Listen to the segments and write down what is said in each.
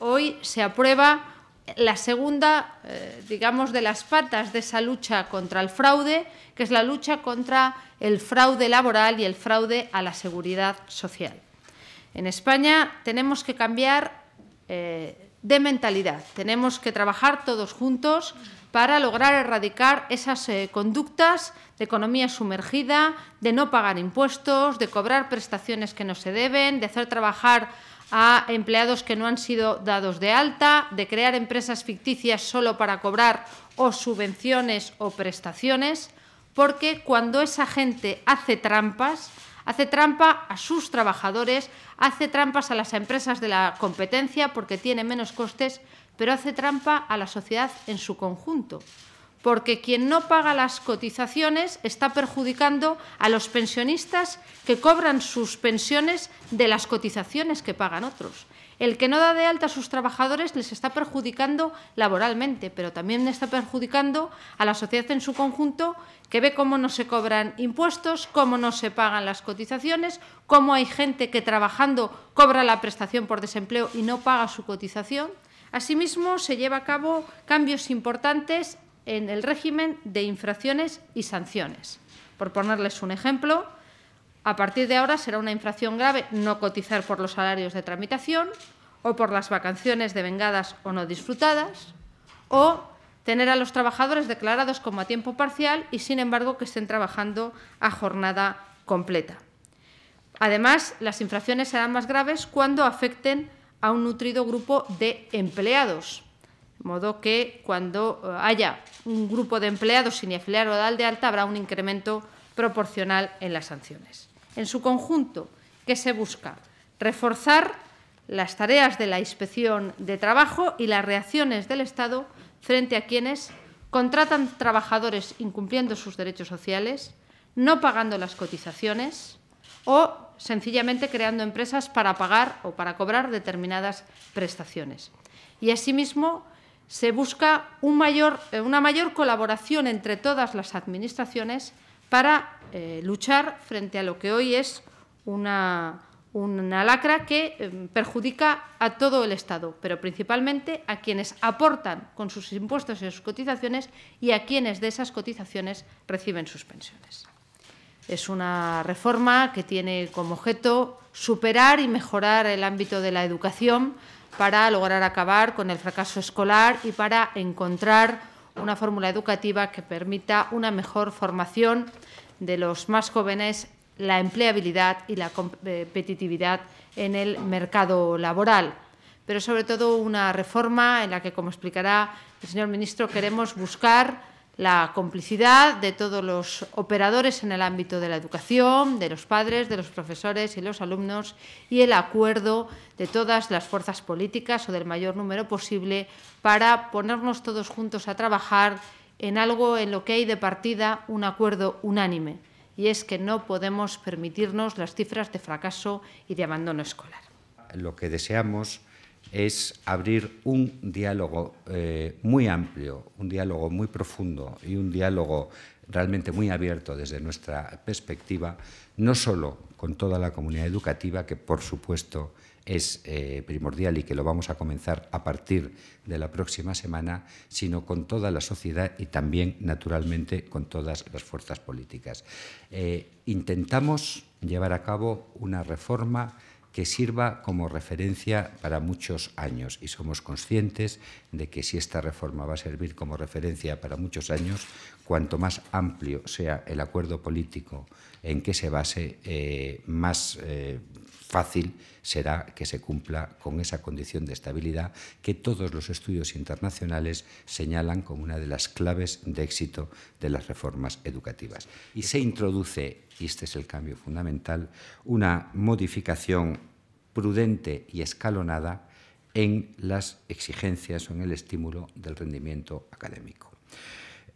hoy se aprueba la segunda, eh, digamos, de las patas de esa lucha contra el fraude, que es la lucha contra el fraude laboral y el fraude a la seguridad social. En España tenemos que cambiar eh, de mentalidad, tenemos que trabajar todos juntos para lograr erradicar esas eh, conductas de economía sumergida, de no pagar impuestos, de cobrar prestaciones que no se deben, de hacer trabajar a empleados que no han sido dados de alta, de crear empresas ficticias solo para cobrar o subvenciones o prestaciones, porque cuando esa gente hace trampas, hace trampa a sus trabajadores, hace trampas a las empresas de la competencia porque tiene menos costes, pero hace trampa a la sociedad en su conjunto porque quien no paga las cotizaciones está perjudicando a los pensionistas que cobran sus pensiones de las cotizaciones que pagan otros. El que no da de alta a sus trabajadores les está perjudicando laboralmente, pero también está perjudicando a la sociedad en su conjunto, que ve cómo no se cobran impuestos, cómo no se pagan las cotizaciones, cómo hay gente que trabajando cobra la prestación por desempleo y no paga su cotización. Asimismo, se lleva a cabo cambios importantes en el régimen de infracciones y sanciones. Por ponerles un ejemplo, a partir de ahora será una infracción grave no cotizar por los salarios de tramitación o por las vacaciones devengadas o no disfrutadas o tener a los trabajadores declarados como a tiempo parcial y, sin embargo, que estén trabajando a jornada completa. Además, las infracciones serán más graves cuando afecten a un nutrido grupo de empleados, modo que cuando eh, haya un grupo de empleados sin afiliar o dar de alta habrá un incremento proporcional en las sanciones. En su conjunto, ¿qué se busca? Reforzar las tareas de la inspección de trabajo y las reacciones del Estado frente a quienes contratan trabajadores incumpliendo sus derechos sociales, no pagando las cotizaciones o sencillamente creando empresas para pagar o para cobrar determinadas prestaciones. Y asimismo, se busca eh, una mayor colaboración entre todas las administraciones para eh, luchar frente a lo que hoy es una, lacra que em, perjudica a todo el Estado, pero principalmente a quienes aportan con sus impuestos y sus cotizaciones y a quienes de esas cotizaciones reciben sus pensiones. Es una reforma que tiene como objeto superar y mejorar el ámbito de la educación para lograr acabar con el fracaso escolar y para encontrar una fórmula educativa que permita una mejor formación de los más jóvenes, la empleabilidad y la competitividad en el mercado laboral. Pero sobre todo una reforma en la que, como explicará el señor ministro, queremos buscar la complicidad de todos los operadores en el ámbito de la educación, de los padres, de los profesores y los alumnos y el acuerdo de todas las fuerzas políticas o del mayor número posible para ponernos todos juntos a trabajar en algo en lo que hay de partida un acuerdo unánime y es que no podemos permitirnos las cifras de fracaso y de abandono escolar. Lo que deseamos es abrir un diálogo eh, muy amplio, un diálogo muy profundo y un diálogo realmente muy abierto desde nuestra perspectiva, no solo con toda la comunidad educativa, que por supuesto es eh, primordial y que lo vamos a comenzar a partir de la próxima semana, sino con toda la sociedad y también, naturalmente, con todas las fuerzas políticas. Eh, intentamos llevar a cabo una reforma que sirva como referencia para muchos años y somos conscientes de que si esta reforma va a servir como referencia para muchos años, cuanto más amplio sea el acuerdo político en que se base, eh, más eh, fácil será que se cumpla con esa condición de estabilidad que todos los estudios internacionales señalan como una de las claves de éxito de las reformas educativas. Y se introduce, y este es el cambio fundamental, una modificación prudente y escalonada en las exigencias o en el estímulo del rendimiento académico.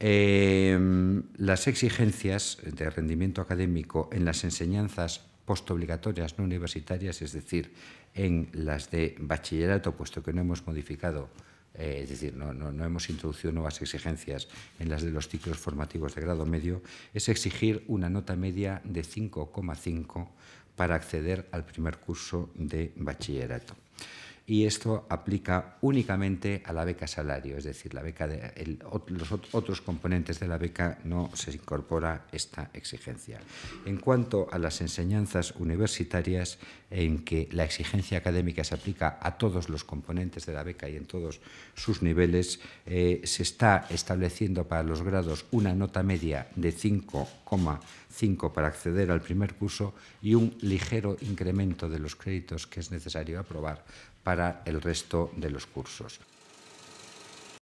Em, las exigencias de rendimiento académico en las enseñanzas postobligatorias no universitarias, es decir, en las de bachillerato, puesto que no hemos modificado, eh, es decir, no, no, hemos introducido nuevas exigencias en las de los ciclos formativos de grado medio, es exigir una nota media de 5,5 para acceder al primer curso de bachillerato y esto aplica únicamente a la beca salario, es decir, la beca los otros componentes de la beca no se incorpora esta exigencia. En cuanto a las enseñanzas universitarias, en que la exigencia académica se aplica a todos los componentes de la beca y en todos sus niveles, eh, se está estableciendo para los grados una nota media de 5,5 para acceder al primer curso y un ligero incremento de los créditos que es necesario aprobar para el resto de los cursos.